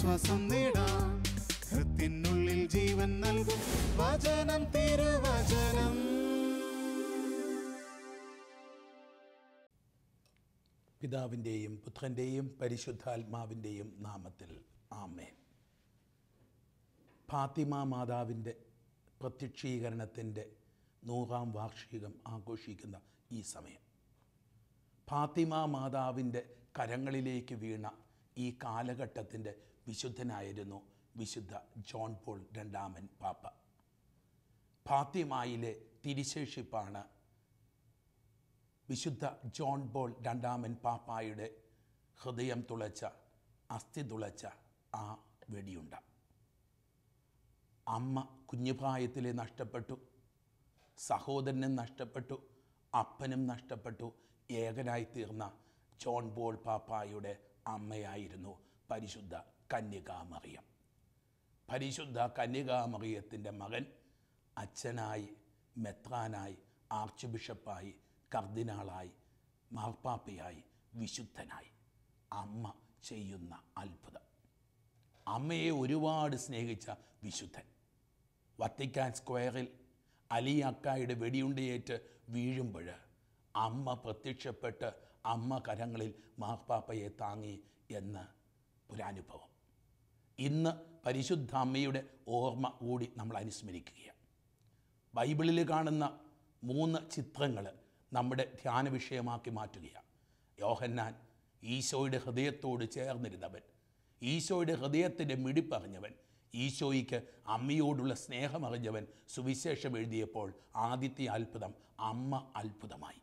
ആശ്വാസം നേടാം ഹൃത്തിനുള്ളിൽ ജീവൻ നൽകും വചനം തിരുവചനം പിതാവിൻ്റെയും പുത്രൻ്റെയും പരിശുദ്ധാത്മാവിൻ്റെയും നാമത്തിൽ ആമേൻ ഫാത്തിമ മാതാവിൻ്റെ പ്രത്യക്ഷീകരണത്തിൻ്റെ നൂറാം വാർഷികം ആഘോഷിക്കുന്ന ഈ സമയം ഫാത്തിമ മാതാവിൻ്റെ കരങ്ങളിലേക്ക് വീണ ഈ കാലഘട്ടത്തിൻ്റെ വിശുദ്ധനായിരുന്നു വിശുദ്ധ ജോൺ പോൾ രണ്ടാമൻ പാപ്പ ഫാത്തിമായിലെ തിരിശേഷിപ്പാണ് വിശുദ്ധ ജോൺ പോൾ രണ്ടാമൻ പാപ്പായുടെ ഹൃദയം തുളച്ച അസ്ഥി തുളച്ച ആ വെടിയുണ്ട അമ്മ കുഞ്ഞുപ്രായത്തിൽ നഷ്ടപ്പെട്ടു സഹോദരനും നഷ്ടപ്പെട്ടു അപ്പനും നഷ്ടപ്പെട്ടു ഏകനായി തീർന്ന ജോൺ പോൾ പാപ്പായുടെ അമ്മയായിരുന്നു പരിശുദ്ധ കന്യകാമറിയം പരിശുദ്ധ കന്യകാമറിയത്തിൻ്റെ മകൻ അച്ഛനായി മെത്രാനായി ആർച്ച് ബിഷപ്പായി കർദിനാളായി മാർപ്പാപ്പയായി വിശുദ്ധനായി അമ്മ ചെയ്യുന്ന അത്ഭുതം അമ്മയെ ഒരുപാട് സ്നേഹിച്ച വിശുദ്ധൻ വത്തിക്കാൻ സ്ക്വയറിൽ അലി അക്കായുടെ വെടിയുണ്ടയേറ്റ് വീഴുമ്പോൾ അമ്മ പ്രത്യക്ഷപ്പെട്ട് അമ്മ കരങ്ങളിൽ മാർപ്പാപ്പയെ താങ്ങി എന്ന് ഒരനുഭവം ഇന്ന് പരിശുദ്ധ അമ്മയുടെ ഓർമ്മ കൂടി നമ്മൾ അനുസ്മരിക്കുകയാണ് ബൈബിളിൽ കാണുന്ന മൂന്ന് ചിത്രങ്ങൾ നമ്മുടെ ധ്യാന വിഷയമാക്കി മാറ്റുകയാണ് യോഹന്നാൻ ഈശോയുടെ ഹൃദയത്തോട് ചേർന്നിരുന്നവൻ ഈശോയുടെ ഹൃദയത്തിൻ്റെ മിടിപ്പറിഞ്ഞവൻ ഈശോയ്ക്ക് അമ്മയോടുള്ള സ്നേഹമറിഞ്ഞവൻ സുവിശേഷം എഴുതിയപ്പോൾ ആദ്യത്തെ അത്ഭുതം അമ്മ അത്ഭുതമായി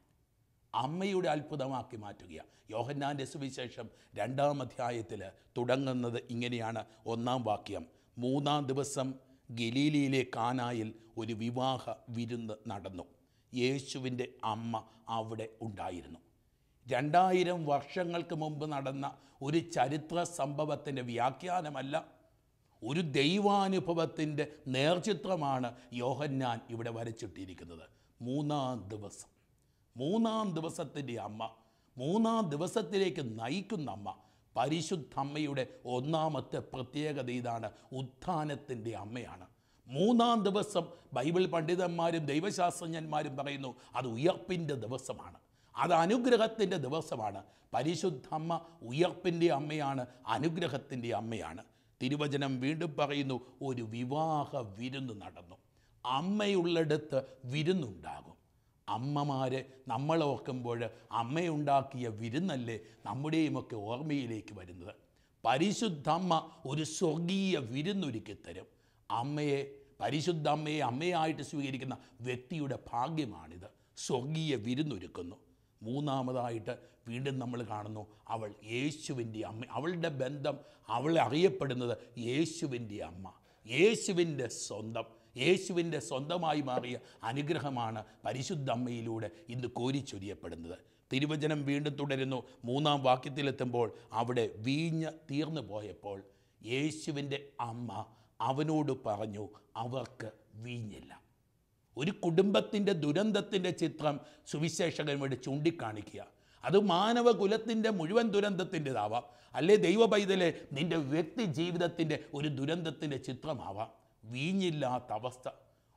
അമ്മയുടെ അത്ഭുതമാക്കി മാറ്റുക യോഹന്നാൻ്റെ സുവിശേഷം രണ്ടാം അധ്യായത്തിൽ തുടങ്ങുന്നത് ഇങ്ങനെയാണ് ഒന്നാം വാക്യം മൂന്നാം ദിവസം ഗലീലിയിലെ കാനായിൽ ഒരു വിവാഹ വിരുന്ന് നടന്നു യേശുവിൻ്റെ അമ്മ അവിടെ ഉണ്ടായിരുന്നു രണ്ടായിരം വർഷങ്ങൾക്ക് മുമ്പ് നടന്ന ഒരു ചരിത്ര സംഭവത്തിൻ്റെ വ്യാഖ്യാനമല്ല ഒരു ദൈവാനുഭവത്തിൻ്റെ നേർചിത്രമാണ് യോഹന്നാൻ ഇവിടെ വരച്ചിട്ടിരിക്കുന്നത് മൂന്നാം ദിവസം മൂന്നാം ദിവസത്തിൻ്റെ അമ്മ മൂന്നാം ദിവസത്തിലേക്ക് നയിക്കുന്ന അമ്മ പരിശുദ്ധ അമ്മയുടെ ഒന്നാമത്തെ പ്രത്യേകത ഇതാണ് ഉത്ഥാനത്തിൻ്റെ അമ്മയാണ് മൂന്നാം ദിവസം ബൈബിൾ പണ്ഡിതന്മാരും ദൈവശാസ്ത്രജ്ഞന്മാരും പറയുന്നു അത് ഉയർപ്പിൻ്റെ ദിവസമാണ് അത് അനുഗ്രഹത്തിൻ്റെ ദിവസമാണ് പരിശുദ്ധ അമ്മ ഉയർപ്പിൻ്റെ അമ്മയാണ് അനുഗ്രഹത്തിൻ്റെ അമ്മയാണ് തിരുവചനം വീണ്ടും പറയുന്നു ഒരു വിവാഹ വിരുന്ന് നടന്നു അമ്മയുള്ളിടത്ത് വിരുന്നുണ്ടാകും അമ്മമാരെ നമ്മളെ ഓർക്കുമ്പോൾ അമ്മയുണ്ടാക്കിയ വിരുന്നല്ലേ നമ്മുടെയുമൊക്കെ ഓർമ്മയിലേക്ക് വരുന്നത് പരിശുദ്ധമ്മ ഒരു സ്വർഗീയ വിരുന്നൊരുക്കി തരും അമ്മയെ പരിശുദ്ധ അമ്മയെ അമ്മയായിട്ട് സ്വീകരിക്കുന്ന വ്യക്തിയുടെ ഭാഗ്യമാണിത് സ്വർഗീയ വിരുന്നൊരുക്കുന്നു മൂന്നാമതായിട്ട് വീണ്ടും നമ്മൾ കാണുന്നു അവൾ യേശുവിൻ്റെ അമ്മ അവളുടെ ബന്ധം അവളെ അറിയപ്പെടുന്നത് യേശുവിൻ്റെ അമ്മ യേശുവിൻ്റെ സ്വന്തം യേശുവിൻ്റെ സ്വന്തമായി മാറിയ അനുഗ്രഹമാണ് പരിശുദ്ധ അമ്മയിലൂടെ ഇന്ന് കോരിച്ചൊരിയപ്പെടുന്നത് തിരുവചനം വീണ്ടും തുടരുന്നു മൂന്നാം വാക്യത്തിലെത്തുമ്പോൾ അവിടെ വീഞ്ഞ് തീർന്നു പോയപ്പോൾ യേശുവിൻ്റെ അമ്മ അവനോട് പറഞ്ഞു അവർക്ക് വീഞ്ഞില്ല ഒരു കുടുംബത്തിൻ്റെ ദുരന്തത്തിൻ്റെ ചിത്രം സുവിശേഷകൻ വേണ്ടി ചൂണ്ടിക്കാണിക്കുക അത് മാനവകുലത്തിൻ്റെ മുഴുവൻ ദുരന്തത്തിൻ്റെതാവാം അല്ലേ ദൈവ പൈതലെ നിൻ്റെ വ്യക്തി ജീവിതത്തിൻ്റെ ഒരു ദുരന്തത്തിൻ്റെ ചിത്രമാവാം വീഞ്ഞില്ലാത്ത അവസ്ഥ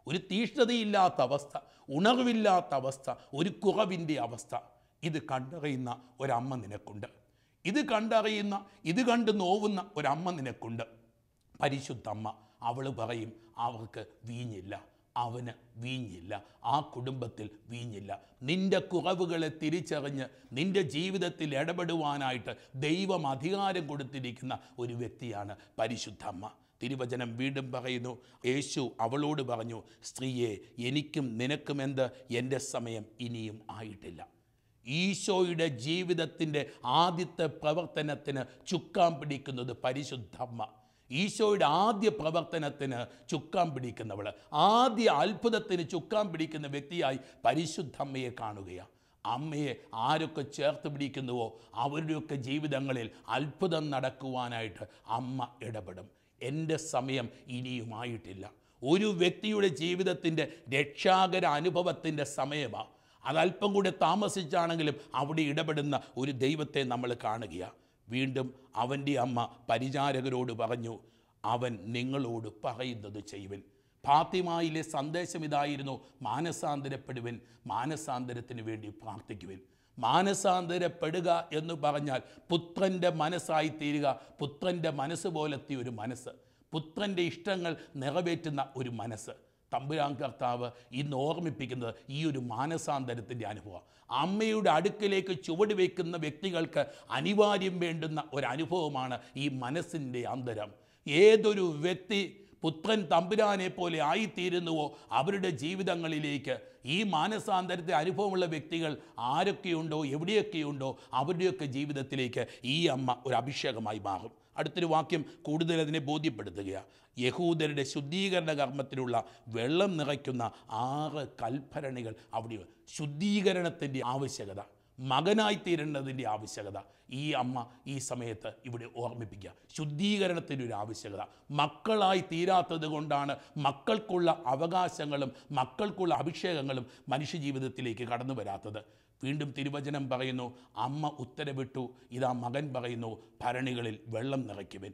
ഒരു തീഷ്ണതയില്ലാത്ത അവസ്ഥ ഉണർവില്ലാത്ത അവസ്ഥ ഒരു കുറവിൻ്റെ അവസ്ഥ ഇത് കണ്ടറിയുന്ന ഒരമ്മ നിനക്കുണ്ട് ഇത് കണ്ടറിയുന്ന ഇത് കണ്ട് നോവുന്ന ഒരമ്മ നിനക്കുണ്ട് പരിശുദ്ധമ്മ അവൾ പറയും അവർക്ക് വീഞ്ഞില്ല അവന് വീഞ്ഞില്ല ആ കുടുംബത്തിൽ വീഞ്ഞില്ല നിന്റെ കുറവുകളെ തിരിച്ചറിഞ്ഞ് നിന്റെ ജീവിതത്തിൽ ഇടപെടുവാനായിട്ട് ദൈവം അധികാരം കൊടുത്തിരിക്കുന്ന ഒരു വ്യക്തിയാണ് പരിശുദ്ധമ്മ തിരുവചനം വീണ്ടും പറയുന്നു യേശു അവളോട് പറഞ്ഞു സ്ത്രീയെ എനിക്കും നിനക്കും എന്ത് എൻ്റെ സമയം ഇനിയും ആയിട്ടില്ല ഈശോയുടെ ജീവിതത്തിൻ്റെ ആദ്യത്തെ പ്രവർത്തനത്തിന് ചുക്കാൻ പിടിക്കുന്നത് പരിശുദ്ധമ്മ ഈശോയുടെ ആദ്യ പ്രവർത്തനത്തിന് ചുക്കാൻ പിടിക്കുന്നവൾ ആദ്യ അത്ഭുതത്തിന് ചുക്കാൻ പിടിക്കുന്ന വ്യക്തിയായി പരിശുദ്ധമ്മയെ കാണുകയാണ് അമ്മയെ ആരൊക്കെ ചേർത്ത് പിടിക്കുന്നുവോ അവരുടെയൊക്കെ ജീവിതങ്ങളിൽ അത്ഭുതം നടക്കുവാനായിട്ട് അമ്മ ഇടപെടും എൻ്റെ സമയം ഇനിയുമായിട്ടില്ല ഒരു വ്യക്തിയുടെ ജീവിതത്തിൻ്റെ രക്ഷാകര അനുഭവത്തിൻ്റെ സമയമാണ് അതല്പം കൂടെ താമസിച്ചാണെങ്കിലും അവിടെ ഇടപെടുന്ന ഒരു ദൈവത്തെ നമ്മൾ കാണുകയാണ് വീണ്ടും അവൻ്റെ അമ്മ പരിചാരകരോട് പറഞ്ഞു അവൻ നിങ്ങളോട് പറയുന്നത് ചെയ്യുവൻ ഫാത്തിമായിലെ സന്ദേശം ഇതായിരുന്നു മാനസാന്തരപ്പെടുവൻ മാനസാന്തരത്തിന് വേണ്ടി പ്രാർത്ഥിക്കുവൻ മാനസാന്തരപ്പെടുക എന്ന് പറഞ്ഞാൽ പുത്രൻ്റെ മനസ്സായിത്തീരുക പുത്രൻ്റെ മനസ്സ് പോലത്തെ ഒരു മനസ്സ് പുത്രൻ്റെ ഇഷ്ടങ്ങൾ നിറവേറ്റുന്ന ഒരു മനസ്സ് തമ്പുരാൻ കർത്താവ് ഇന്ന് ഓർമ്മിപ്പിക്കുന്നത് ഈ ഒരു മാനസാന്തരത്തിൻ്റെ അനുഭവം അമ്മയുടെ അടുക്കിലേക്ക് ചുവട് വയ്ക്കുന്ന വ്യക്തികൾക്ക് അനിവാര്യം വേണ്ടുന്ന ഒരു അനുഭവമാണ് ഈ മനസ്സിൻ്റെ അന്തരം ഏതൊരു വ്യക്തി പുത്രൻ തമ്പുരാനെ പോലെ ആയിത്തീരുന്നുവോ അവരുടെ ജീവിതങ്ങളിലേക്ക് ഈ മാനസാന്തരത്തെ അനുഭവമുള്ള വ്യക്തികൾ ആരൊക്കെയുണ്ടോ എവിടെയൊക്കെയുണ്ടോ അവരുടെയൊക്കെ ജീവിതത്തിലേക്ക് ഈ അമ്മ ഒരു അഭിഷേകമായി മാറും അടുത്തൊരു വാക്യം കൂടുതൽ അതിനെ ബോധ്യപ്പെടുത്തുകയാണ് യഹൂദരുടെ ശുദ്ധീകരണ കർമ്മത്തിലുള്ള വെള്ളം നിറയ്ക്കുന്ന ആറ് കൽഭരണികൾ അവിടെ ശുദ്ധീകരണത്തിൻ്റെ ആവശ്യകത മകനായി തീരേണ്ടതിൻ്റെ ആവശ്യകത ഈ അമ്മ ഈ സമയത്ത് ഇവിടെ ഓർമ്മിപ്പിക്കുക ശുദ്ധീകരണത്തിൻ്റെ ഒരു ആവശ്യകത മക്കളായി തീരാത്തത് കൊണ്ടാണ് മക്കൾക്കുള്ള അവകാശങ്ങളും മക്കൾക്കുള്ള അഭിഷേകങ്ങളും മനുഷ്യജീവിതത്തിലേക്ക് കടന്നു വരാത്തത് വീണ്ടും തിരുവചനം പറയുന്നു അമ്മ ഉത്തരവിട്ടു ഇതാ മകൻ പറയുന്നു ഭരണികളിൽ വെള്ളം നിറയ്ക്കുവൻ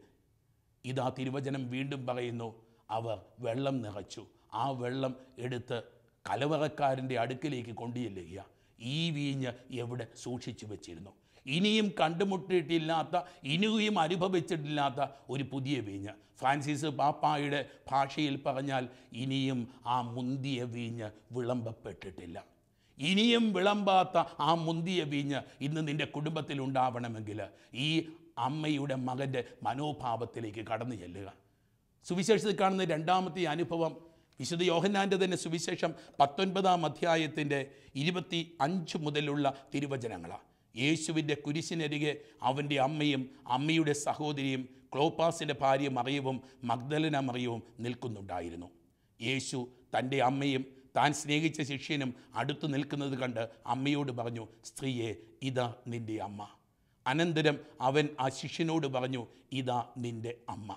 ഇതാ തിരുവചനം വീണ്ടും പറയുന്നു അവർ വെള്ളം നിറച്ചു ആ വെള്ളം എടുത്ത് കലവറക്കാരൻ്റെ അടുക്കിലേക്ക് കൊണ്ടുചെല്ലുകയാണ് ഈ വീഞ്ഞ് എവിടെ സൂക്ഷിച്ചു വച്ചിരുന്നു ഇനിയും കണ്ടുമുട്ടിയിട്ടില്ലാത്ത ഇനിയും അനുഭവിച്ചിട്ടില്ലാത്ത ഒരു പുതിയ വീഞ്ഞ് ഫ്രാൻസിസ് പാപ്പായുടെ ഭാഷയിൽ പറഞ്ഞാൽ ഇനിയും ആ മുന്തിയ വീഞ്ഞ് വിളമ്പപ്പെട്ടിട്ടില്ല ഇനിയും വിളമ്പാത്ത ആ മുന്തിയ വീഞ്ഞ് ഇന്ന് നിൻ്റെ കുടുംബത്തിൽ ഉണ്ടാവണമെങ്കിൽ ഈ അമ്മയുടെ മകൻ്റെ മനോഭാവത്തിലേക്ക് കടന്നു ചെല്ലുക സുവിശേഷത്തിൽ കാണുന്ന രണ്ടാമത്തെ അനുഭവം വിശുദ്ധ യോഹന്നാൻ്റെ തന്നെ സുവിശേഷം പത്തൊൻപതാം അധ്യായത്തിൻ്റെ ഇരുപത്തി അഞ്ച് മുതലുള്ള തിരുവചനങ്ങളാണ് യേശുവിൻ്റെ കുരിശിനരികെ അവൻ്റെ അമ്മയും അമ്മയുടെ സഹോദരിയും ക്ലോപ്പാസിൻ്റെ ഭാര്യ മറിയവും മഗ്ദലന മറിയവും നിൽക്കുന്നുണ്ടായിരുന്നു യേശു തൻ്റെ അമ്മയും താൻ സ്നേഹിച്ച ശിഷ്യനും അടുത്തു നിൽക്കുന്നത് കണ്ട് അമ്മയോട് പറഞ്ഞു സ്ത്രീയെ ഇതാ നിൻ്റെ അമ്മ അനന്തരം അവൻ ആ ശിഷ്യനോട് പറഞ്ഞു ഇതാ നിൻ്റെ അമ്മ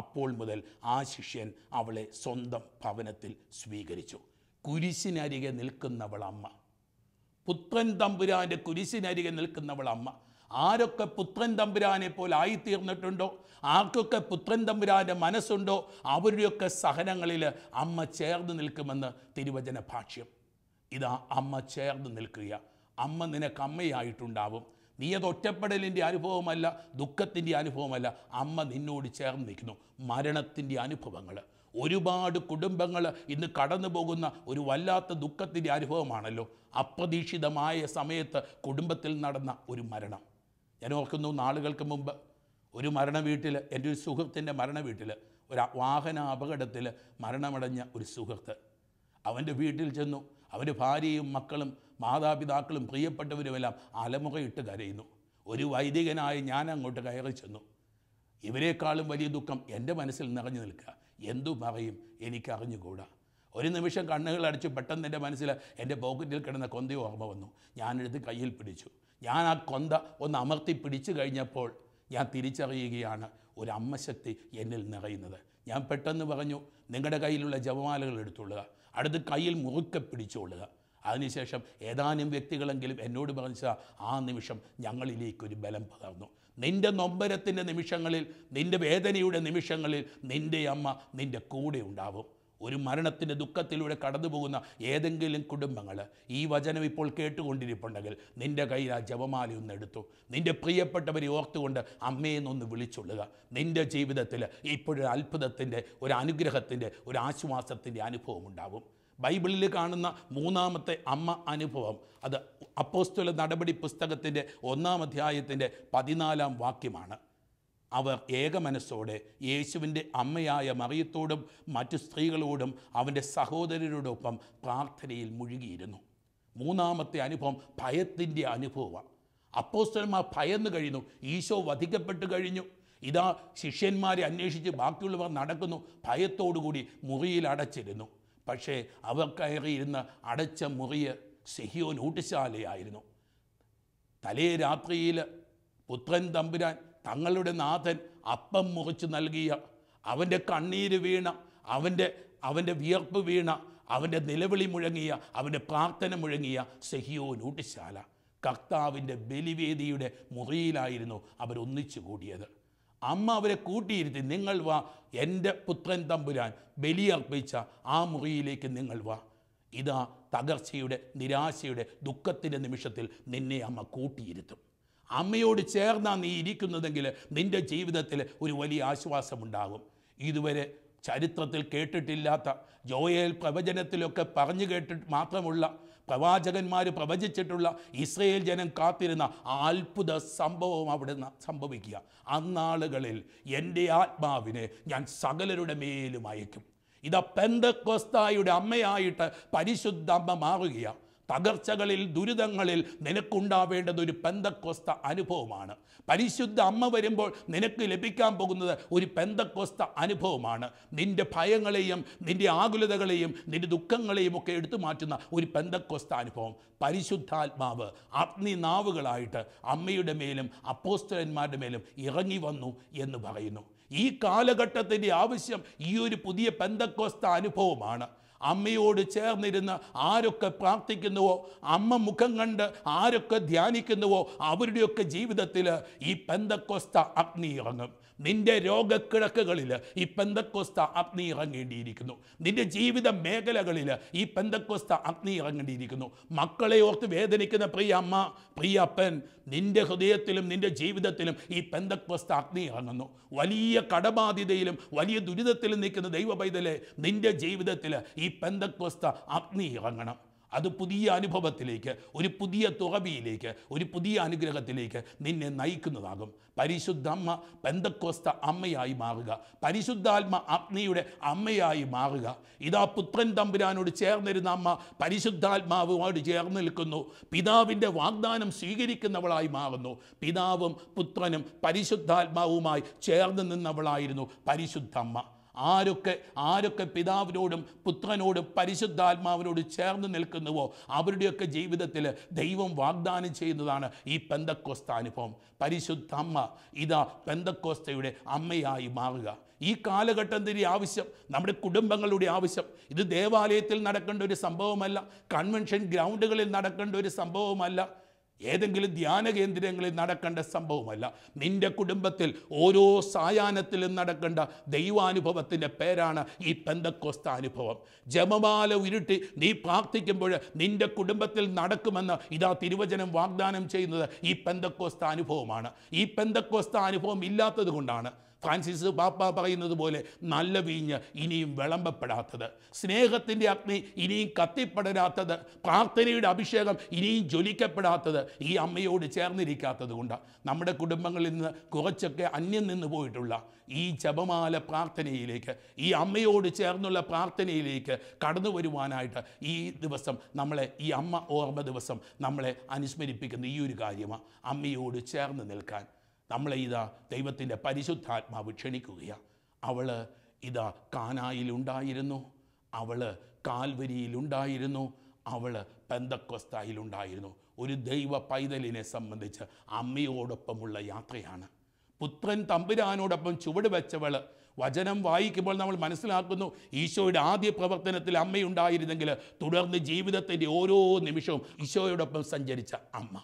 അപ്പോൾ മുതൽ ആ ശിഷ്യൻ അവളെ സ്വന്തം ഭവനത്തിൽ സ്വീകരിച്ചു കുരിശിനരികെ നിൽക്കുന്നവൾ അമ്മ പുത്രൻ തമ്പുരാൻ്റെ കുരിശിനരികെ നിൽക്കുന്നവൾ അമ്മ ആരൊക്കെ പുത്രൻ തമ്പുരാനെ പോലെ ആയിത്തീർന്നിട്ടുണ്ടോ ആർക്കൊക്കെ പുത്രൻ തമ്പുരാൻ്റെ മനസ്സുണ്ടോ അവരുടെയൊക്കെ സഹനങ്ങളിൽ അമ്മ ചേർന്ന് നിൽക്കുമെന്ന് തിരുവചന ഭാഷ്യം ഇതാ അമ്മ ചേർന്ന് നിൽക്കുക അമ്മ നിനക്ക് അമ്മയായിട്ടുണ്ടാവും നീ അത് ഒറ്റപ്പെടലിൻ്റെ അനുഭവമല്ല ദുഃഖത്തിൻ്റെ അനുഭവമല്ല അമ്മ നിന്നോട് ചേർന്ന് നിൽക്കുന്നു മരണത്തിൻ്റെ അനുഭവങ്ങൾ ഒരുപാട് കുടുംബങ്ങൾ ഇന്ന് കടന്നു പോകുന്ന ഒരു വല്ലാത്ത ദുഃഖത്തിൻ്റെ അനുഭവമാണല്ലോ അപ്രതീക്ഷിതമായ സമയത്ത് കുടുംബത്തിൽ നടന്ന ഒരു മരണം ഞാൻ ഓർക്കുന്നു നാളുകൾക്ക് മുമ്പ് ഒരു മരണ വീട്ടിൽ എൻ്റെ ഒരു സുഹൃത്തിൻ്റെ മരണ വീട്ടിൽ ഒരു വാഹന അപകടത്തിൽ മരണമടഞ്ഞ ഒരു സുഹൃത്ത് അവൻ്റെ വീട്ടിൽ ചെന്നു അവൻ്റെ ഭാര്യയും മക്കളും മാതാപിതാക്കളും പ്രിയപ്പെട്ടവരുമെല്ലാം അലമുഖയിട്ട് കരയുന്നു ഒരു വൈദികനായി ഞാൻ അങ്ങോട്ട് കയറി ചെന്നു ഇവരെക്കാളും വലിയ ദുഃഖം എൻ്റെ മനസ്സിൽ നിറഞ്ഞു നിൽക്കുക എന്തു പറയും എനിക്കറിഞ്ഞുകൂടാ ഒരു നിമിഷം കണ്ണുകൾ അടച്ച് പെട്ടെന്ന് എൻ്റെ മനസ്സിൽ എൻ്റെ പോക്കറ്റിൽ കിടന്ന കൊന്ത ഓർമ്മ വന്നു ഞാനെടുത്ത് കയ്യിൽ പിടിച്ചു ഞാൻ ആ കൊന്ത ഒന്ന് അമർത്തി പിടിച്ചു കഴിഞ്ഞപ്പോൾ ഞാൻ തിരിച്ചറിയുകയാണ് ഒരു അമ്മശക്തി എന്നിൽ നിറയുന്നത് ഞാൻ പെട്ടെന്ന് പറഞ്ഞു നിങ്ങളുടെ കയ്യിലുള്ള ജപമാലകൾ എടുത്തുകൊള്ളുക അടുത്ത് കയ്യിൽ മുറുക്കെ പിടിച്ചുകൊള്ളുക അതിനുശേഷം ഏതാനും വ്യക്തികളെങ്കിലും എന്നോട് പറഞ്ഞ ആ നിമിഷം ഞങ്ങളിലേക്കൊരു ബലം പകർന്നു നിൻ്റെ നൊമ്പരത്തിൻ്റെ നിമിഷങ്ങളിൽ നിൻ്റെ വേദനയുടെ നിമിഷങ്ങളിൽ നിൻ്റെ അമ്മ നിൻ്റെ കൂടെ ഉണ്ടാവും ഒരു മരണത്തിൻ്റെ ദുഃഖത്തിലൂടെ കടന്നു പോകുന്ന ഏതെങ്കിലും കുടുംബങ്ങൾ ഈ വചനം ഇപ്പോൾ കേട്ടുകൊണ്ടിരിപ്പുണ്ടെങ്കിൽ നിൻ്റെ കയ്യിൽ ആ ജപമാല ഒന്നെടുത്തു നിൻ്റെ പ്രിയപ്പെട്ടവരെ ഓർത്തുകൊണ്ട് അമ്മയെന്നൊന്ന് വിളിച്ചുള്ളുക നിൻ്റെ ജീവിതത്തിൽ ഇപ്പോഴൊരു അത്ഭുതത്തിൻ്റെ ഒരു അനുഗ്രഹത്തിൻ്റെ ഒരു ആശ്വാസത്തിൻ്റെ അനുഭവം ഉണ്ടാവും ബൈബിളിൽ കാണുന്ന മൂന്നാമത്തെ അമ്മ അനുഭവം അത് അപ്പോസ്തുല നടപടി പുസ്തകത്തിൻ്റെ ഒന്നാം അധ്യായത്തിൻ്റെ പതിനാലാം വാക്യമാണ് അവർ ഏകമനസ്സോടെ യേശുവിൻ്റെ അമ്മയായ മറിയത്തോടും മറ്റു സ്ത്രീകളോടും അവൻ്റെ സഹോദരരോടൊപ്പം പ്രാർത്ഥനയിൽ മുഴുകിയിരുന്നു മൂന്നാമത്തെ അനുഭവം ഭയത്തിൻ്റെ അനുഭവമാണ് അപ്പോസ്റ്റന്മാർ ഭയന്നു കഴിഞ്ഞു ഈശോ വധിക്കപ്പെട്ട് കഴിഞ്ഞു ഇതാ ശിഷ്യന്മാരെ അന്വേഷിച്ച് ബാക്കിയുള്ളവർ നടക്കുന്നു ഭയത്തോടുകൂടി മുറിയിൽ അടച്ചിരുന്നു പക്ഷേ അവ കയറിയിരുന്ന അടച്ച മുറിയ സെഹിയോ ഊട്ടിശാലയായിരുന്നു തലേ രാത്രിയിൽ പുത്രൻ തമ്പുരാൻ തങ്ങളുടെ നാഥൻ അപ്പം മുറിച്ച് നൽകിയ അവൻ്റെ കണ്ണീര് വീണ അവൻ്റെ അവൻ്റെ വിയർപ്പ് വീണ അവൻ്റെ നിലവിളി മുഴങ്ങിയ അവൻ്റെ പ്രാർത്ഥന മുഴങ്ങിയ സെഹിയോ നൂട്ടിശാല കർത്താവിൻ്റെ ബലിവേദിയുടെ മുറിയിലായിരുന്നു അവരൊന്നിച്ചു കൂടിയത് അമ്മ അവരെ കൂട്ടിയിരുത്തി നിങ്ങൾ വാ എൻ്റെ പുത്രൻ തമ്പുരാൻ ബലിയർപ്പിച്ച ആ മുറിയിലേക്ക് നിങ്ങൾ വാ ഇതാ തകർച്ചയുടെ നിരാശയുടെ ദുഃഖത്തിൻ്റെ നിമിഷത്തിൽ നിന്നെ അമ്മ കൂട്ടിയിരുത്തും അമ്മയോട് ചേർന്നാ നീ ഇരിക്കുന്നതെങ്കിൽ നിൻ്റെ ജീവിതത്തിൽ ഒരു വലിയ ആശ്വാസമുണ്ടാകും ഇതുവരെ ചരിത്രത്തിൽ കേട്ടിട്ടില്ലാത്ത ജോയൽ പ്രവചനത്തിലൊക്കെ പറഞ്ഞു കേട്ടിട്ട് മാത്രമുള്ള പ്രവാചകന്മാർ പ്രവചിച്ചിട്ടുള്ള ഇസ്രയേൽ ജനം കാത്തിരുന്ന അത്ഭുത സംഭവം അവിടെ സംഭവിക്കുക അന്നാളുകളിൽ എൻ്റെ ആത്മാവിനെ ഞാൻ സകലരുടെ മേലും അയക്കും ഇതാ പെന്തക്കോസ്തായുടെ അമ്മയായിട്ട് പരിശുദ്ധ അമ്മ മാറുകയാണ് തകർച്ചകളിൽ ദുരിതങ്ങളിൽ നിനക്കുണ്ടാവേണ്ടത് ഒരു പെന്തക്കോസ്ത അനുഭവമാണ് പരിശുദ്ധ അമ്മ വരുമ്പോൾ നിനക്ക് ലഭിക്കാൻ പോകുന്നത് ഒരു പെന്തക്കോസ്ത അനുഭവമാണ് നിന്റെ ഭയങ്ങളെയും നിന്റെ ആകുലതകളെയും നിന്റെ ദുഃഖങ്ങളെയും ഒക്കെ എടുത്തു മാറ്റുന്ന ഒരു പെന്തക്കോസ്ത അനുഭവം പരിശുദ്ധാത്മാവ് അഗ്നിനാവുകളായിട്ട് അമ്മയുടെ മേലും അപ്പോസ്തലന്മാരുടെ മേലും ഇറങ്ങി വന്നു എന്ന് പറയുന്നു ഈ കാലഘട്ടത്തിൻ്റെ ആവശ്യം ഈ ഒരു പുതിയ പെന്തക്കോസ്ത അനുഭവമാണ് അമ്മയോട് ചേർന്നിരുന്ന് ആരൊക്കെ പ്രാർത്ഥിക്കുന്നുവോ അമ്മ മുഖം കണ്ട് ആരൊക്കെ ധ്യാനിക്കുന്നുവോ അവരുടെയൊക്കെ ജീവിതത്തിൽ ഈ പെന്തക്കൊസ്ത അഗ്നി ഇറങ്ങും നിന്റെ രോഗക്കിഴക്കുകളിൽ ഈ പെന്തക്കോസ്ത അഗ്നി ഇറങ്ങേണ്ടിയിരിക്കുന്നു നിന്റെ ജീവിത മേഖലകളിൽ ഈ പെന്തക്കോസ്ത അഗ്നി ഇറങ്ങേണ്ടിയിരിക്കുന്നു മക്കളെ ഓർത്ത് വേദനിക്കുന്ന പ്രിയ അമ്മ പ്രിയ അപ്പൻ നിന്റെ ഹൃദയത്തിലും നിന്റെ ജീവിതത്തിലും ഈ പെന്തക്കോസ്ത അഗ്നി ഇറങ്ങുന്നു വലിയ കടബാധ്യതയിലും വലിയ ദുരിതത്തിലും നിൽക്കുന്ന ദൈവ പൈതലെ നിന്റെ ജീവിതത്തിൽ ഈ പെന്തക്കോസ്ത അഗ്നി ഇറങ്ങണം അത് പുതിയ അനുഭവത്തിലേക്ക് ഒരു പുതിയ തുകവിയിലേക്ക് ഒരു പുതിയ അനുഗ്രഹത്തിലേക്ക് നിന്നെ നയിക്കുന്നതാകും അമ്മ പെന്തക്കോസ്ത അമ്മയായി മാറുക പരിശുദ്ധാത്മ അഗ്നിയുടെ അമ്മയായി മാറുക ഇതാ പുത്രൻ തമ്പുരാനോട് ചേർന്നിരുന്ന അമ്മ പരിശുദ്ധാത്മാവുമായിട്ട് ചേർന്ന് നിൽക്കുന്നു പിതാവിൻ്റെ വാഗ്ദാനം സ്വീകരിക്കുന്നവളായി മാറുന്നു പിതാവും പുത്രനും പരിശുദ്ധാത്മാവുമായി ചേർന്ന് നിന്നവളായിരുന്നു അമ്മ ആരൊക്കെ ആരൊക്കെ പിതാവിനോടും പുത്രനോടും പരിശുദ്ധാത്മാവിനോടും ചേർന്ന് നിൽക്കുന്നുവോ അവരുടെയൊക്കെ ജീവിതത്തിൽ ദൈവം വാഗ്ദാനം ചെയ്യുന്നതാണ് ഈ പെന്തക്കോസ്ത അനുഭവം പരിശുദ്ധ അമ്മ ഇതാ പെന്തക്കോസ്തയുടെ അമ്മയായി മാറുക ഈ കാലഘട്ടത്തിൻ്റെ ആവശ്യം നമ്മുടെ കുടുംബങ്ങളുടെ ആവശ്യം ഇത് ദേവാലയത്തിൽ നടക്കേണ്ട ഒരു സംഭവമല്ല കൺവെൻഷൻ ഗ്രൗണ്ടുകളിൽ നടക്കേണ്ട ഒരു സംഭവമല്ല ഏതെങ്കിലും ധ്യാന കേന്ദ്രങ്ങളിൽ നടക്കേണ്ട സംഭവമല്ല നിന്റെ കുടുംബത്തിൽ ഓരോ സായാഹ്നത്തിലും നടക്കേണ്ട ദൈവാനുഭവത്തിൻ്റെ പേരാണ് ഈ പെന്തക്കോസ്ത അനുഭവം ജപമാല ഉരുട്ടി നീ പ്രാർത്ഥിക്കുമ്പോൾ നിന്റെ കുടുംബത്തിൽ നടക്കുമെന്ന് ഇതാ തിരുവചനം വാഗ്ദാനം ചെയ്യുന്നത് ഈ പെന്തക്കോസ്ത അനുഭവമാണ് ഈ പെന്തക്കോസ്ത അനുഭവം ഇല്ലാത്തത് കൊണ്ടാണ് ഫ്രാൻസിസ് പാപ്പ പറയുന്നത് പോലെ നല്ല വീഞ്ഞ് ഇനിയും വിളമ്പപ്പെടാത്തത് സ്നേഹത്തിൻ്റെ അഗ്നി ഇനിയും കത്തിപ്പെടരാത്തത് പ്രാർത്ഥനയുടെ അഭിഷേകം ഇനിയും ജ്വലിക്കപ്പെടാത്തത് ഈ അമ്മയോട് ചേർന്നിരിക്കാത്തത് കൊണ്ട് നമ്മുടെ കുടുംബങ്ങളിൽ നിന്ന് കുറച്ചൊക്കെ അന്യം നിന്ന് പോയിട്ടുള്ള ഈ ജപമാല പ്രാർത്ഥനയിലേക്ക് ഈ അമ്മയോട് ചേർന്നുള്ള പ്രാർത്ഥനയിലേക്ക് കടന്നു വരുവാനായിട്ട് ഈ ദിവസം നമ്മളെ ഈ അമ്മ ഓർമ്മ ദിവസം നമ്മളെ അനുസ്മരിപ്പിക്കുന്ന ഈ ഒരു കാര്യമാണ് അമ്മയോട് ചേർന്ന് നിൽക്കാൻ നമ്മളെ ഇതാ ദൈവത്തിൻ്റെ പരിശുദ്ധാത്മാവ് ക്ഷണിക്കുകയാണ് അവൾ ഇതാ കാനായിലുണ്ടായിരുന്നു അവൾ കാൽവരിയിലുണ്ടായിരുന്നു അവൾ പെന്തക്കൊസ്തായിലുണ്ടായിരുന്നു ഒരു ദൈവ പൈതലിനെ സംബന്ധിച്ച് അമ്മയോടൊപ്പമുള്ള യാത്രയാണ് പുത്രൻ തമ്പുരാനോടൊപ്പം ചുവട് വെച്ചവൾ വചനം വായിക്കുമ്പോൾ നമ്മൾ മനസ്സിലാക്കുന്നു ഈശോയുടെ ആദ്യ പ്രവർത്തനത്തിൽ അമ്മയുണ്ടായിരുന്നെങ്കിൽ തുടർന്ന് ജീവിതത്തിൻ്റെ ഓരോ നിമിഷവും ഈശോയോടൊപ്പം സഞ്ചരിച്ച അമ്മ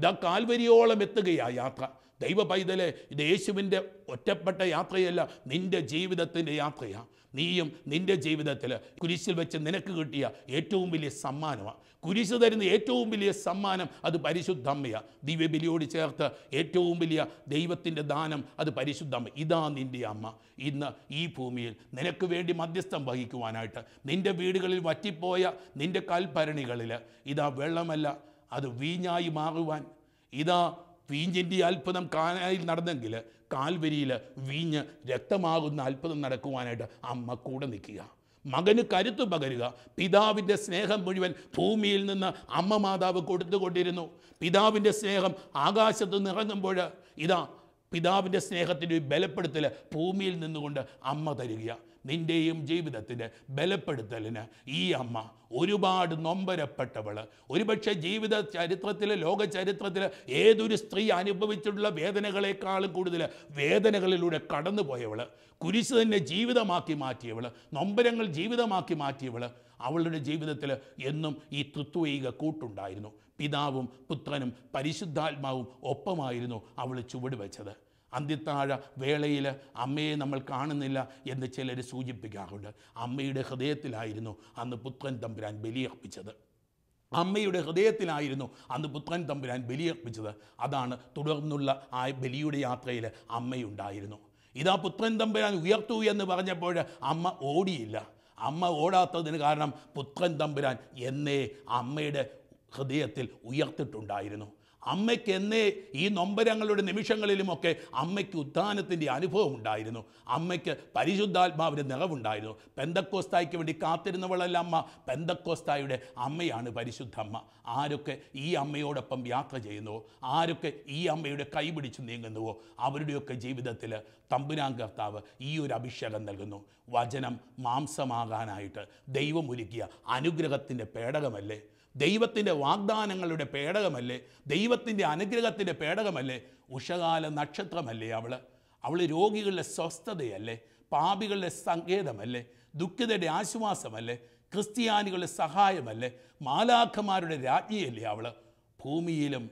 ഇതാ കാൽവരിയോളം എത്തുകയാണ് യാത്ര ദൈവ പൈതലെ ഇത് യേശുവിൻ്റെ ഒറ്റപ്പെട്ട യാത്രയല്ല നിൻ്റെ ജീവിതത്തിൻ്റെ യാത്രയാണ് നീയും നിൻ്റെ ജീവിതത്തിൽ കുരിശിൽ വെച്ച് നിനക്ക് കിട്ടിയ ഏറ്റവും വലിയ സമ്മാനമാണ് കുരിശ് തരുന്ന ഏറ്റവും വലിയ സമ്മാനം അത് പരിശുദ്ധമ്മയാണ് ദിവ്യബലിയോട് ചേർത്ത് ഏറ്റവും വലിയ ദൈവത്തിൻ്റെ ദാനം അത് പരിശുദ്ധമ്മ ഇതാ നിൻ്റെ അമ്മ ഇന്ന് ഈ ഭൂമിയിൽ നിനക്ക് വേണ്ടി മധ്യസ്ഥം വഹിക്കുവാനായിട്ട് നിൻ്റെ വീടുകളിൽ വറ്റിപ്പോയ നിൻ്റെ കൽഭരണികളിൽ ഇതാ വെള്ളമല്ല അത് വീഞ്ഞായി മാറുവാൻ ഇതാ വീഞ്ഞിൻ്റെ അത്ഭുതം കാനയിൽ നടന്നെങ്കിൽ കാൽവരിയിൽ വീഞ്ഞ് രക്തമാകുന്ന അത്ഭുതം നടക്കുവാനായിട്ട് അമ്മ കൂടെ നിൽക്കുക മകന് കരുത്തു പകരുക പിതാവിൻ്റെ സ്നേഹം മുഴുവൻ ഭൂമിയിൽ നിന്ന് അമ്മ മാതാവ് കൊടുത്തുകൊണ്ടിരുന്നു പിതാവിൻ്റെ സ്നേഹം ആകാശത്ത് നിറങ്ങുമ്പോൾ ഇതാ പിതാവിൻ്റെ സ്നേഹത്തിൻ്റെ ബലപ്പെടുത്തൽ ഭൂമിയിൽ നിന്നുകൊണ്ട് അമ്മ തരികയാണ് നിൻ്റെയും ജീവിതത്തിൻ്റെ ബലപ്പെടുത്തലിന് ഈ അമ്മ ഒരുപാട് നൊമ്പരപ്പെട്ടവൾ ഒരുപക്ഷെ ജീവിത ചരിത്രത്തിൽ ലോക ചരിത്രത്തിൽ ഏതൊരു സ്ത്രീ അനുഭവിച്ചിട്ടുള്ള വേദനകളെക്കാളും കൂടുതൽ വേദനകളിലൂടെ കടന്നുപോയവൾ കുരിശ് തന്നെ ജീവിതമാക്കി മാറ്റിയവൾ നൊമ്പരങ്ങൾ ജീവിതമാക്കി മാറ്റിയവൾ അവളുടെ ജീവിതത്തിൽ എന്നും ഈ തൃത്വൈക കൂട്ടുണ്ടായിരുന്നു പിതാവും പുത്രനും പരിശുദ്ധാത്മാവും ഒപ്പമായിരുന്നു അവൾ ചുവടുവെച്ചത് വെച്ചത് അന്ത്യത്താഴ വേളയിൽ അമ്മയെ നമ്മൾ കാണുന്നില്ല എന്ന് ചിലർ സൂചിപ്പിക്കാറുണ്ട് അമ്മയുടെ ഹൃദയത്തിലായിരുന്നു അന്ന് പുത്രൻ തമ്പുരാൻ ബലിയർപ്പിച്ചത് അമ്മയുടെ ഹൃദയത്തിലായിരുന്നു അന്ന് പുത്രൻ തമ്പുരാൻ ബലിയർപ്പിച്ചത് അതാണ് തുടർന്നുള്ള ആ ബലിയുടെ യാത്രയിൽ അമ്മയുണ്ടായിരുന്നു ഇതാ പുത്രൻ തമ്പുരാൻ ഉയർത്തു എന്ന് പറഞ്ഞപ്പോൾ അമ്മ ഓടിയില്ല അമ്മ ഓടാത്തതിന് കാരണം പുത്രൻ തമ്പുരാൻ എന്നേ അമ്മയുടെ ഹൃദയത്തിൽ ഉയർത്തിട്ടുണ്ടായിരുന്നു അമ്മയ്ക്ക് എന്നേ ഈ നൊമ്പരങ്ങളുടെ നിമിഷങ്ങളിലുമൊക്കെ അമ്മയ്ക്ക് ഉത്ഥാനത്തിൻ്റെ അനുഭവം ഉണ്ടായിരുന്നു അമ്മയ്ക്ക് പരിശുദ്ധാത്മാവിൻ്റെ നിറവുണ്ടായിരുന്നു പെന്തക്കോസ്തായ്ക്ക് വേണ്ടി കാത്തിരുന്നവളല്ല അമ്മ പെന്തക്കോസ്തായുടെ അമ്മയാണ് പരിശുദ്ധ അമ്മ ആരൊക്കെ ഈ അമ്മയോടൊപ്പം യാത്ര ചെയ്യുന്നുവോ ആരൊക്കെ ഈ അമ്മയുടെ കൈപിടിച്ച് നീങ്ങുന്നുവോ അവരുടെയൊക്കെ ജീവിതത്തിൽ തമ്പുരാൻ കർത്താവ് ഈ ഒരു അഭിഷേകം നൽകുന്നു വചനം മാംസമാകാനായിട്ട് ദൈവമൊരുക്കിയ അനുഗ്രഹത്തിൻ്റെ പേടകമല്ലേ ദൈവത്തിൻ്റെ വാഗ്ദാനങ്ങളുടെ പേടകമല്ലേ ദൈവത്തിൻ്റെ അനുഗ്രഹത്തിൻ്റെ പേടകമല്ലേ ഉഷകാല നക്ഷത്രമല്ലേ അവൾ അവൾ രോഗികളുടെ സ്വസ്ഥതയല്ലേ പാപികളുടെ സങ്കേതമല്ലേ ദുഃഖിതരുടെ ആശ്വാസമല്ലേ ക്രിസ്ത്യാനികളുടെ സഹായമല്ലേ മാലാഖമാരുടെ രാജ്ഞിയല്ലേ അവൾ ഭൂമിയിലും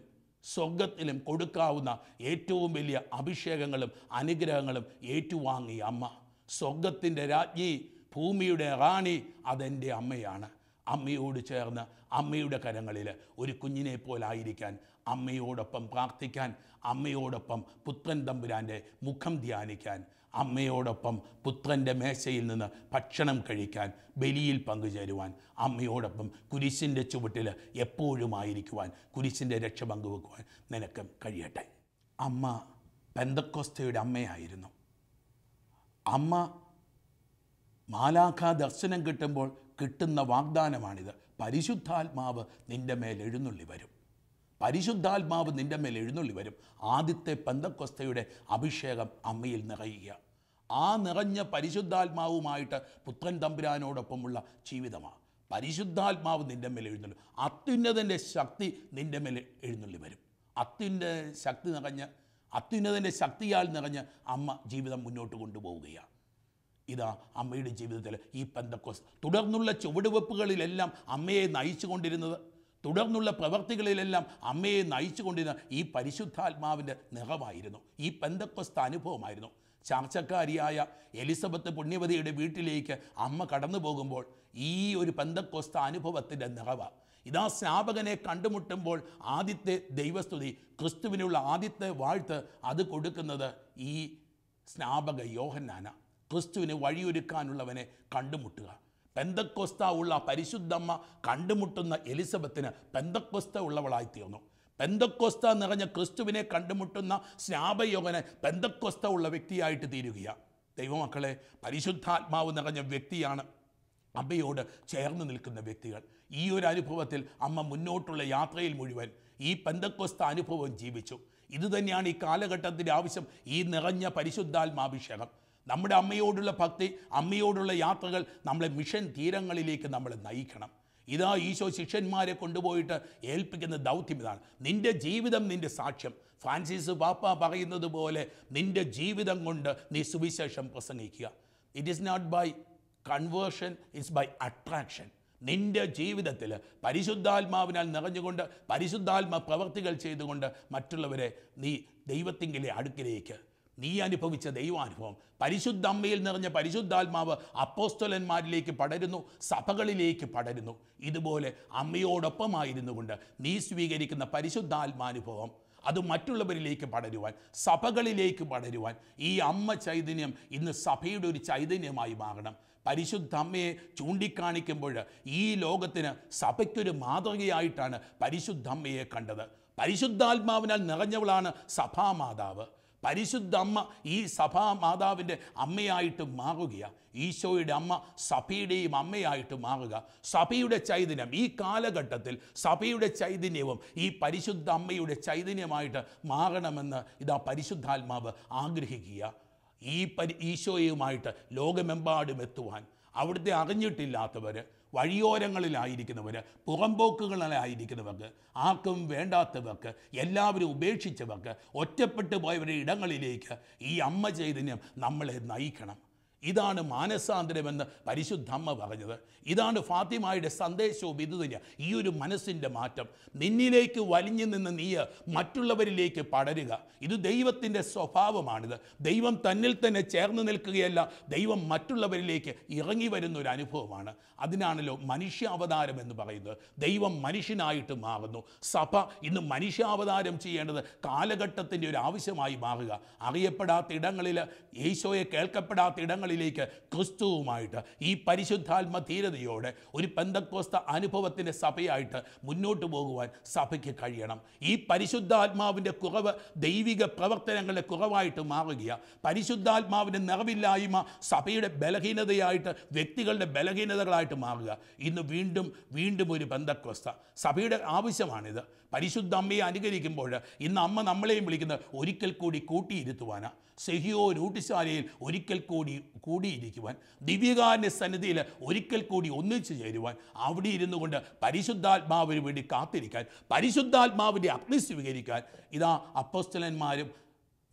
സ്വർഗത്തിലും കൊടുക്കാവുന്ന ഏറ്റവും വലിയ അഭിഷേകങ്ങളും അനുഗ്രഹങ്ങളും ഏറ്റുവാങ്ങി അമ്മ സ്വർഗത്തിൻ്റെ രാജ്ഞി ഭൂമിയുടെ റാണി അതെൻ്റെ അമ്മയാണ് അമ്മയോട് ചേർന്ന് അമ്മയുടെ കരങ്ങളിൽ ഒരു കുഞ്ഞിനെ പോലായിരിക്കാൻ അമ്മയോടൊപ്പം പ്രാർത്ഥിക്കാൻ അമ്മയോടൊപ്പം പുത്രൻ തമ്പുരാൻ്റെ മുഖം ധ്യാനിക്കാൻ അമ്മയോടൊപ്പം പുത്രൻ്റെ മേശയിൽ നിന്ന് ഭക്ഷണം കഴിക്കാൻ ബലിയിൽ പങ്കുചേരുവാൻ അമ്മയോടൊപ്പം കുരിശിൻ്റെ ചുവട്ടിൽ എപ്പോഴും ആയിരിക്കുവാൻ കുരിശിൻ്റെ രക്ഷ പങ്കുവെക്കുവാൻ നിനക്ക് കഴിയട്ടെ അമ്മ പെന്തക്കോസ്തയുടെ അമ്മയായിരുന്നു അമ്മ മാലാഖ ദർശനം കിട്ടുമ്പോൾ കിട്ടുന്ന വാഗ്ദാനമാണിത് പരിശുദ്ധാത്മാവ് നിൻ്റെ മേൽ എഴുന്നള്ളി വരും പരിശുദ്ധാത്മാവ് നിൻ്റെ മേൽ എഴുന്നള്ളി വരും ആദ്യത്തെ പന്തക്കൊസ്തയുടെ അഭിഷേകം അമ്മയിൽ നിറയുക ആ നിറഞ്ഞ പരിശുദ്ധാത്മാവുമായിട്ട് പുത്രൻ തമ്പുരാനോടൊപ്പമുള്ള ജീവിതമാണ് പരിശുദ്ധാത്മാവ് നിൻ്റെ മേൽ എഴുന്നള്ളി അത്യുന്നതൻ്റെ ശക്തി നിൻ്റെ മേൽ എഴുന്നള്ളി വരും അത്യുന്ന ശക്തി നിറഞ്ഞ് അത്യുന്നതൻ്റെ ശക്തിയാൽ നിറഞ്ഞ് അമ്മ ജീവിതം മുന്നോട്ട് കൊണ്ടുപോവുകയാണ് ഇതാ അമ്മയുടെ ജീവിതത്തിൽ ഈ പെന്തക്കോസ് തുടർന്നുള്ള ചുവടുവെപ്പുകളിലെല്ലാം അമ്മയെ നയിച്ചു കൊണ്ടിരുന്നത് തുടർന്നുള്ള പ്രവർത്തികളിലെല്ലാം അമ്മയെ നയിച്ചു കൊണ്ടിരുന്ന ഈ പരിശുദ്ധാത്മാവിൻ്റെ നിറമായിരുന്നു ഈ പെന്തക്കോസ്ത അനുഭവമായിരുന്നു ചാർച്ചക്കാരിയായ എലിസബത്ത് പുണ്യവതിയുടെ വീട്ടിലേക്ക് അമ്മ കടന്നു പോകുമ്പോൾ ഈ ഒരു പെന്തക്കോസ്ത അനുഭവത്തിൻ്റെ നിറവ ഇതാ സ്നാപകനെ കണ്ടുമുട്ടുമ്പോൾ ആദ്യത്തെ ദൈവസ്തുതി ക്രിസ്തുവിനുള്ള ആദ്യത്തെ വാഴ്ത്ത് അത് കൊടുക്കുന്നത് ഈ സ്നാപക യോഹന്നാന ക്രിസ്തുവിനെ വഴിയൊരുക്കാനുള്ളവനെ കണ്ടുമുട്ടുക പെന്തക്കോസ്ത ഉള്ള പരിശുദ്ധമ്മ കണ്ടുമുട്ടുന്ന എലിസബത്തിന് ഉള്ളവളായി ഉള്ളവളായിത്തീർന്നു പെന്തക്കോസ്ത നിറഞ്ഞ ക്രിസ്തുവിനെ കണ്ടുമുട്ടുന്ന സ്നാപയോഗന് പെന്തക്കോസ്ത ഉള്ള വ്യക്തിയായിട്ട് തീരുകയാണ് ദൈവമക്കളെ പരിശുദ്ധാത്മാവ് നിറഞ്ഞ വ്യക്തിയാണ് അമ്മയോട് ചേർന്ന് നിൽക്കുന്ന വ്യക്തികൾ ഈ ഒരു അനുഭവത്തിൽ അമ്മ മുന്നോട്ടുള്ള യാത്രയിൽ മുഴുവൻ ഈ പെന്തക്കോസ്ത അനുഭവം ജീവിച്ചു ഇതുതന്നെയാണ് ഈ കാലഘട്ടത്തിൻ്റെ ആവശ്യം ഈ നിറഞ്ഞ പരിശുദ്ധാത്മാഭിഷേകം നമ്മുടെ അമ്മയോടുള്ള ഭക്തി അമ്മയോടുള്ള യാത്രകൾ നമ്മളെ മിഷൻ തീരങ്ങളിലേക്ക് നമ്മളെ നയിക്കണം ഇതാ ഈശോ ശിഷ്യന്മാരെ കൊണ്ടുപോയിട്ട് ഏൽപ്പിക്കുന്ന ദൗത്യം ഇതാണ് നിൻ്റെ ജീവിതം നിൻ്റെ സാക്ഷ്യം ഫ്രാൻസിസ് പാപ്പ പറയുന്നത് പോലെ നിൻ്റെ ജീവിതം കൊണ്ട് നീ സുവിശേഷം പ്രസംഗിക്കുക it is not by conversion it's by attraction നിന്റെ ജീവിതത്തിൽ പരിശുദ്ധാത്മാവിനാൽ നിറഞ്ഞുകൊണ്ട് പരിശുദ്ധാത്മ പ്രവർത്തികൾ ചെയ്തുകൊണ്ട് മറ്റുള്ളവരെ നീ ദൈവത്തിങ്കിലെ അടുക്കിലേക്ക് നീ അനുഭവിച്ച ദൈവാനുഭവം പരിശുദ്ധ അമ്മയിൽ നിറഞ്ഞ പരിശുദ്ധാത്മാവ് അപ്പോസ്തലന്മാരിലേക്ക് പടരുന്നു സഭകളിലേക്ക് പടരുന്നു ഇതുപോലെ അമ്മയോടൊപ്പമായിരുന്നു കൊണ്ട് നീ സ്വീകരിക്കുന്ന പരിശുദ്ധാത്മാനുഭവം അത് മറ്റുള്ളവരിലേക്ക് പടരുവാൻ സഭകളിലേക്ക് പടരുവാൻ ഈ അമ്മ ചൈതന്യം ഇന്ന് സഭയുടെ ഒരു ചൈതന്യമായി മാറണം പരിശുദ്ധ അമ്മയെ ചൂണ്ടിക്കാണിക്കുമ്പോൾ ഈ ലോകത്തിന് സഭയ്ക്കൊരു മാതൃകയായിട്ടാണ് പരിശുദ്ധ അമ്മയെ കണ്ടത് പരിശുദ്ധാത്മാവിനാൽ നിറഞ്ഞവളാണ് സഭാമാതാവ് പരിശുദ്ധ അമ്മ ഈ സഭാ മാതാവിൻ്റെ അമ്മയായിട്ട് മാറുകയാണ് ഈശോയുടെ അമ്മ സഭയുടെയും അമ്മയായിട്ട് മാറുക സഭയുടെ ചൈതന്യം ഈ കാലഘട്ടത്തിൽ സഭയുടെ ചൈതന്യവും ഈ പരിശുദ്ധ അമ്മയുടെ ചൈതന്യമായിട്ട് മാറണമെന്ന് ഇതാ പരിശുദ്ധാത്മാവ് ആഗ്രഹിക്കുക ഈ പരി ഈശോയുമായിട്ട് ലോകമെമ്പാടും എത്തുവാൻ അവിടുത്തെ അറിഞ്ഞിട്ടില്ലാത്തവർ വഴിയോരങ്ങളിലായിരിക്കുന്നവർ പുറമ്പോക്കുകളിലായിരിക്കുന്നവർക്ക് ആർക്കും വേണ്ടാത്തവർക്ക് എല്ലാവരും ഉപേക്ഷിച്ചവർക്ക് ഒറ്റപ്പെട്ടു പോയവരുടെ ഇടങ്ങളിലേക്ക് ഈ അമ്മ ചൈതന്യം നമ്മളെ നയിക്കണം ഇതാണ് മാനസാന്തരമെന്ന് പരിശുദ്ധമ്മ പറഞ്ഞത് ഇതാണ് ഫാത്തിമായുടെ സന്ദേശവും ഇത് തന്നെയാണ് ഈ ഒരു മനസ്സിൻ്റെ മാറ്റം നിന്നിലേക്ക് വലിഞ്ഞു നിന്ന് നീ മറ്റുള്ളവരിലേക്ക് പടരുക ഇത് ദൈവത്തിൻ്റെ സ്വഭാവമാണിത് ദൈവം തന്നിൽ തന്നെ ചേർന്ന് നിൽക്കുകയല്ല ദൈവം മറ്റുള്ളവരിലേക്ക് ഇറങ്ങി വരുന്ന ഒരു അനുഭവമാണ് അതിനാണല്ലോ മനുഷ്യാവതാരം എന്ന് പറയുന്നത് ദൈവം മനുഷ്യനായിട്ട് മാറുന്നു സഭ ഇന്ന് മനുഷ്യാവതാരം ചെയ്യേണ്ടത് കാലഘട്ടത്തിൻ്റെ ഒരു ആവശ്യമായി മാറുക അറിയപ്പെടാത്ത ഇടങ്ങളിൽ ഈശോയെ കേൾക്കപ്പെടാത്ത ഇടങ്ങളിൽ ദിവസങ്ങളിലേക്ക് ക്രിസ്തുവുമായിട്ട് ഈ പരിശുദ്ധാത്മ ധീരതയോടെ ഒരു പെന്തക്കോസ്ത അനുഭവത്തിൻ്റെ സഭയായിട്ട് മുന്നോട്ട് പോകുവാൻ സഭയ്ക്ക് കഴിയണം ഈ പരിശുദ്ധാത്മാവിൻ്റെ കുറവ് ദൈവിക പ്രവർത്തനങ്ങളുടെ കുറവായിട്ട് മാറുകയാണ് പരിശുദ്ധാത്മാവിൻ്റെ നിറവില്ലായ്മ സഭയുടെ ബലഹീനതയായിട്ട് വ്യക്തികളുടെ ബലഹീനതകളായിട്ട് മാറുക ഇന്ന് വീണ്ടും വീണ്ടും ഒരു ബന്ധക്കോസ്ത സഭയുടെ ആവശ്യമാണിത് പരിശുദ്ധ അമ്മയെ അനുകരിക്കുമ്പോൾ ഇന്ന് അമ്മ നമ്മളെയും വിളിക്കുന്നത് ഒരിക്കൽ കൂടി കൂട്ടിയിരുത്തുവാനാണ് സെഹിയോ ഊട്ടിശാലയിൽ ഒരിക്കൽ കൂടി കൂടിയിരിക്കുവാൻ ദിവ്യകാരൻ്റെ സന്നിധിയിൽ ഒരിക്കൽ കൂടി ഒന്നിച്ചു ചേരുവാൻ അവിടെ ഇരുന്നു കൊണ്ട് പരിശുദ്ധാത്മാവിന് വേണ്ടി കാത്തിരിക്കാൻ പരിശുദ്ധാത്മാവിൻ്റെ അഗ്നി സ്വീകരിക്കാൻ ഇതാ അപ്പോസ്റ്റലന്മാരും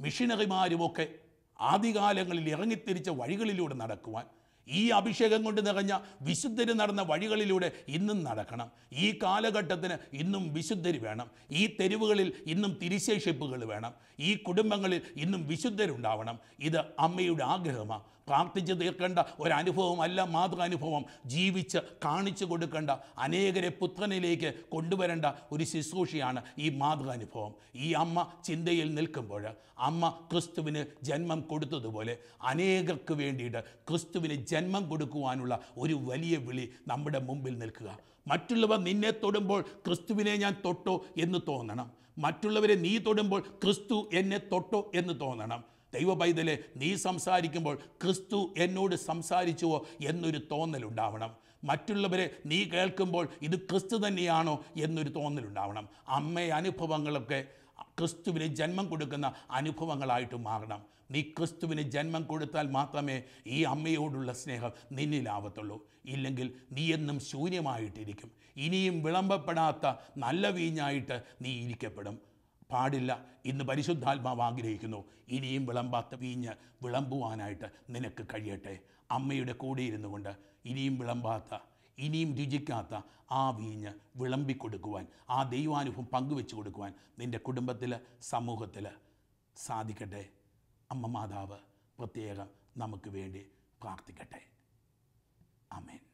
മിഷനറിമാരും ഒക്കെ ആദ്യകാലങ്ങളിൽ ഇറങ്ങിത്തിരിച്ച വഴികളിലൂടെ നടക്കുവാൻ ഈ അഭിഷേകം കൊണ്ട് നിറഞ്ഞ വിശുദ്ധര് നടന്ന വഴികളിലൂടെ ഇന്നും നടക്കണം ഈ കാലഘട്ടത്തിന് ഇന്നും വിശുദ്ധര് വേണം ഈ തെരുവുകളിൽ ഇന്നും തിരിശേഷിപ്പുകൾ വേണം ഈ കുടുംബങ്ങളിൽ ഇന്നും വിശുദ്ധരുണ്ടാവണം ഇത് അമ്മയുടെ ആഗ്രഹമാണ് പ്രാർത്ഥിച്ച് തീർക്കേണ്ട ഒരനുഭവമല്ല അനുഭവം ജീവിച്ച് കാണിച്ചു കൊടുക്കേണ്ട അനേകരെ പുത്രനിലേക്ക് കൊണ്ടുവരേണ്ട ഒരു ശുശ്രൂഷയാണ് ഈ അനുഭവം ഈ അമ്മ ചിന്തയിൽ നിൽക്കുമ്പോൾ അമ്മ ക്രിസ്തുവിന് ജന്മം കൊടുത്തതുപോലെ അനേകർക്ക് വേണ്ടിയിട്ട് ക്രിസ്തുവിന് ജന്മം കൊടുക്കുവാനുള്ള ഒരു വലിയ വിളി നമ്മുടെ മുമ്പിൽ നിൽക്കുക മറ്റുള്ളവർ നിന്നെ തൊടുമ്പോൾ ക്രിസ്തുവിനെ ഞാൻ തൊട്ടോ എന്ന് തോന്നണം മറ്റുള്ളവരെ നീ തൊടുമ്പോൾ ക്രിസ്തു എന്നെ തൊട്ടോ എന്ന് തോന്നണം ദൈവ പൈതലെ നീ സംസാരിക്കുമ്പോൾ ക്രിസ്തു എന്നോട് സംസാരിച്ചുവോ എന്നൊരു തോന്നലുണ്ടാവണം മറ്റുള്ളവരെ നീ കേൾക്കുമ്പോൾ ഇത് ക്രിസ്തു തന്നെയാണോ എന്നൊരു തോന്നലുണ്ടാവണം അമ്മയെ അനുഭവങ്ങളൊക്കെ ക്രിസ്തുവിന് ജന്മം കൊടുക്കുന്ന അനുഭവങ്ങളായിട്ട് മാറണം നീ ക്രിസ്തുവിന് ജന്മം കൊടുത്താൽ മാത്രമേ ഈ അമ്മയോടുള്ള സ്നേഹം നിന്നിലാവത്തുള്ളൂ ഇല്ലെങ്കിൽ നീ എന്നും ശൂന്യമായിട്ടിരിക്കും ഇനിയും വിളമ്പപ്പെടാത്ത നല്ല വീഞ്ഞായിട്ട് നീ ഇരിക്കപ്പെടും പാടില്ല ഇന്ന് പരിശുദ്ധാത്മാവ് ആഗ്രഹിക്കുന്നു ഇനിയും വിളമ്പാത്ത വീഞ്ഞ് വിളമ്പുവാനായിട്ട് നിനക്ക് കഴിയട്ടെ അമ്മയുടെ കൂടെ ഇരുന്നു കൊണ്ട് ഇനിയും വിളമ്പാത്ത ഇനിയും രുചിക്കാത്ത ആ വീഞ്ഞ് വിളമ്പിക്കൊടുക്കുവാൻ ആ ദൈവാനുഭവം പങ്കുവെച്ചു കൊടുക്കുവാൻ നിൻ്റെ കുടുംബത്തിൽ സമൂഹത്തിൽ സാധിക്കട്ടെ അമ്മ മാതാവ് പ്രത്യേകം നമുക്ക് വേണ്ടി പ്രാർത്ഥിക്കട്ടെ അമേൻ